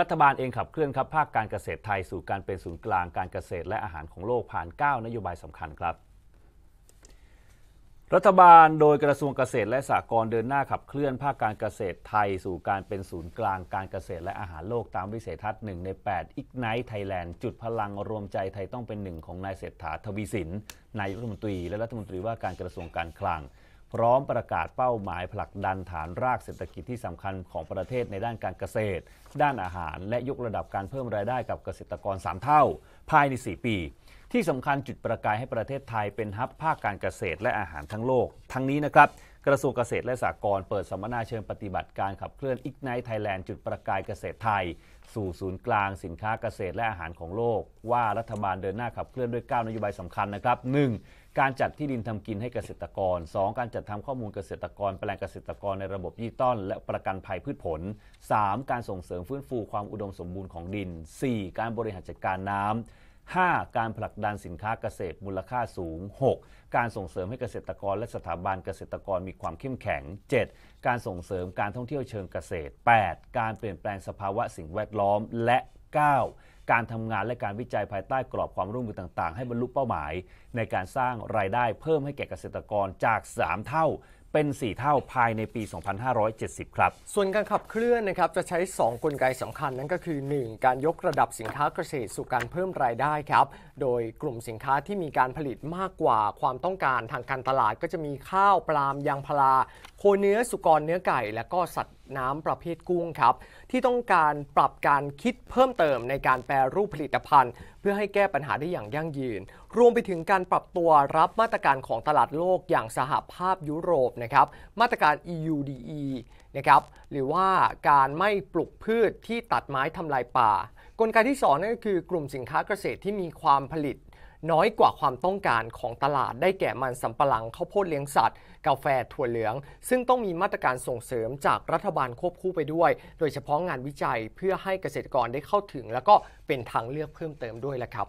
รัฐบาลเองขับเคลื่อนครับภาคการเกษตรไทยสู่การเป็นศูนย์กลางการเกษตร และอาหารของโลกผ่าน 9 นโยบายสำคัญครับ รัฐบาลโดยกระทรวงเกษตรและสหกรณ์เดินหน้าขับเคลื่อนภาคการเกษตรไทยสู่การเป็นศูนย์กลาง การเกษตรและอาหารโลกตามวิสัยทัศน์หนึ่งใน8 Ignite Thailand จุดพลังรวมใจไทยต้องเป็นหนึ่งของนายเศรษฐาทวีสินนายรัฐมนตรีและรัฐมนตรีว่าการกระทรวงการคลังพร้อมประกาศเป้าหมายผลักดันฐานรากเศรษฐกิจที่สำคัญของประเทศในด้านการเกษตร ด้านอาหารและยกระดับการเพิ่มรายได้กับเกษตรกร 3 เท่า ภายใน4ปี ที่สำคัญจุดประกายให้ประเทศไทยเป็นฮับภาคการเกษตรและอาหารทั้งโลก ทั้งนี้นะครับกระทรวงเกษตรและสหกรณ์เปิดสัมมนาเชิงปฏิบัติการขับเคลื่อน Ignite Thailand จุดประกายเกษตรไทย สู่ศูนย์กลางสินค้าเกษตรและอาหารของโลก ว่ารัฐบาลเดินหน้าขับเคลื่อนด้วย 9นโยบายสำคัญนะครับ 1. การจัดที่ดินทำกินให้เกษตรกร 2. การจัดทำข้อมูลเกษตรกรแปลงเกษตรกรในระบบยี่ต้อนและประกันภัยพืชผล 3. การส่งเสริมฟื้นฟูความอุดมสมบูรณ์ของดิน 4. การบริหารจัดการน้ำ 5. การผลักดันสินค้าเกษตรมูลค่าสูง 6. การส่งเสริมให้เกษตรกรและสถาบันเกษตรกรมีความเข้มแข็ง 7. การส่งเสริมการท่องเที่ยวเชิงเกษตร 8. การเปลี่ยนแปลงสภาวะสิ่งแวดล้อมและ 9. การทำงานและการวิจัยภายใต้กรอบความร่วมมือต่างๆให้บรรลุเป้าหมาย ในการสร้างรายได้เพิ่มให้แก่เกษตรกรจาก 3 เท่าเป็น 4 เท่า ภายในปี 2570 ครับ ส่วนการขับเคลื่อนนะครับจะใช้ 2 กลไกสำคัญนั่นก็คือ 1 การยกระดับสินค้าเกษตรสู่การเพิ่มรายได้ครับ โดยกลุ่มสินค้าที่มีการผลิตมากกว่าความต้องการทางการตลาดก็จะมีข้าวปลามยางพาราโคเนื้อสุกรเนื้อไก่ และก็สัตว์น้ำประเภทกุ้งครับที่ต้องการปรับการคิดเพิ่มเติมในการแปรรูปผลิตภัณฑ์ เพื่อให้แก้ปัญหาได้อย่างยั่งยืน รวมไปถึงการปรับตัวรับมาตรการของตลาดโลกอย่างสหภาพยุโรปนะครับมาตรการ EUDE นะครับหรือว่าการไม่ปลูกพืชที่ตัดไม้ทำลายป่า กลไกที่2นั่นก็คือกลุ่มสินค้าเกษตรที่มีความผลิตน้อยกว่าความต้องการของตลาดได้แก่มันสำปะหลังข้าวโพดเลี้ยงสัตว์ กาแฟถั่วเหลือง ซึ่งต้องมีมาตรการส่งเสริมจากรัฐบาลควบคู่ไปด้วย โดยเฉพาะงานวิจัยเพื่อให้เกษตรกรได้เข้าถึงแล้วก็เป็นทางเลือกเพิ่มเติมด้วยละครับ